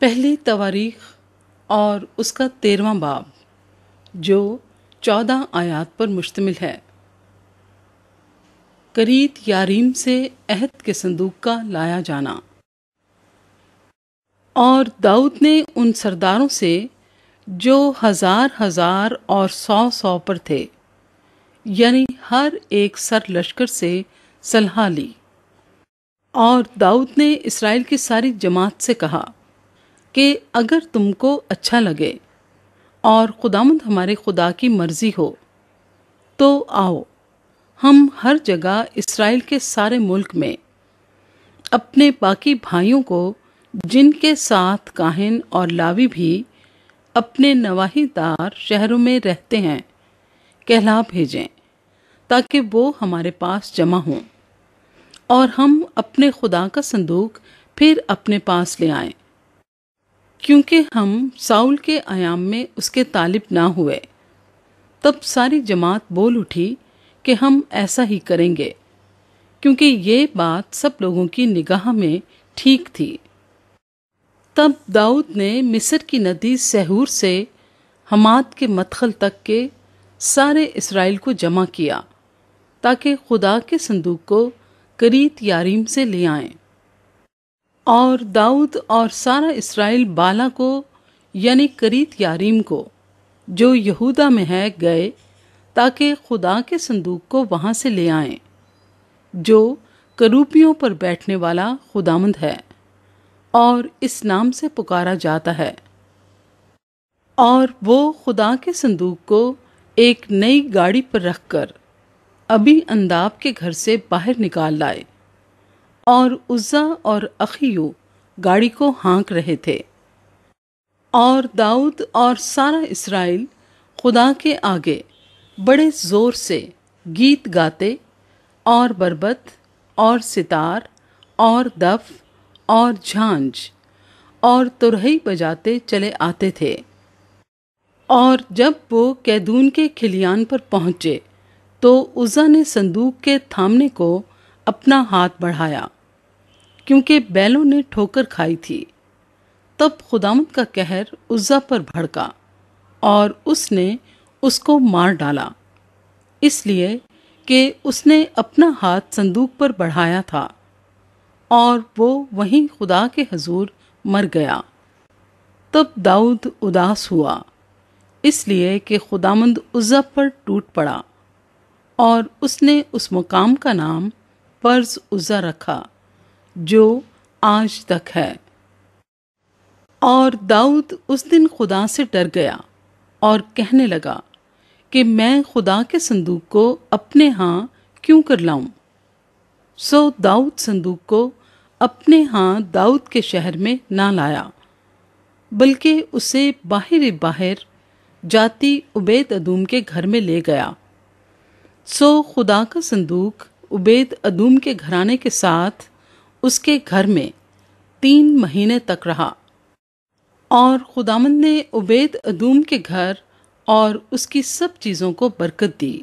पहली तवारीख और उसका तेरवा बाब जो चौदह आयात पर मुश्तमिल है करीत यारीम से अहद के संदूक का लाया जाना और दाऊद ने उन सरदारों से जो हजार हजार और सौ सौ पर थे यानी हर एक सर लश्कर से सलाह ली और दाऊद ने इसराइल की सारी जमात से कहा कि अगर तुमको अच्छा लगे और खुदामंद हमारे खुदा की मर्ज़ी हो तो आओ हम हर जगह इसराइल के सारे मुल्क में अपने बाकी भाइयों को जिनके साथ काहिन और लावी भी अपने नवाहीदार शहरों में रहते हैं कहला भेजें ताकि वो हमारे पास जमा हों और हम अपने खुदा का संदूक फिर अपने पास ले आएं क्योंकि हम साउल के आयाम में उसके तालिब ना हुए तब सारी जमात बोल उठी कि हम ऐसा ही करेंगे क्योंकि ये बात सब लोगों की निगाह में ठीक थी तब दाऊद ने मिस्र की नदी सहूर से हमाद के मतखल तक के सारे इसराइल को जमा किया ताकि खुदा के संदूक को करीत यारीम से ले आएं। और दाऊद और सारा इसराइल बाला को यानी करीत यारीम को जो यहूदा में है गए ताकि खुदा के संदूक को वहाँ से ले आए जो करूपियों पर बैठने वाला खुदामंद है और इस नाम से पुकारा जाता है और वो खुदा के संदूक को एक नई गाड़ी पर रखकर अभी अंदाब के घर से बाहर निकाल लाए और उज़ा और अखियो गाड़ी को हाँक रहे थे और दाऊद और सारा इसराइल खुदा के आगे बड़े ज़ोर से गीत गाते और बरबत और सितार और दफ और झांझ और तुरही बजाते चले आते थे और जब वो कैदून के खिलियान पर पहुँचे तो उज़ा ने संदूक के थामने को अपना हाथ बढ़ाया क्योंकि बैलों ने ठोकर खाई थी तब खुदामद का कहर उज्जा पर भड़का और उसने उसको मार डाला इसलिए कि उसने अपना हाथ संदूक पर बढ़ाया था और वो वहीं खुदा के हजूर मर गया तब दाऊद उदास हुआ इसलिए कि खुदामंद उज़्ज़ा पर टूट पड़ा और उसने उस मुकाम का नाम पर्स उजा रखा जो आज तक है और दाऊद उस दिन खुदा से डर गया और कहने लगा कि मैं खुदा के संदूक को अपने हाँ क्यों कर लाऊं? सो दाऊद संदूक को अपने हाँ दाऊद के शहर में ना लाया बल्कि उसे बाहर बाहर जाति उबैद अदूम के घर में ले गया सो खुदा का संदूक उबेद अदूम के घराने के साथ उसके घर में तीन महीने तक रहा और खुदामंद ने उबेद अदूम के घर और उसकी सब चीज़ों को बरकत दी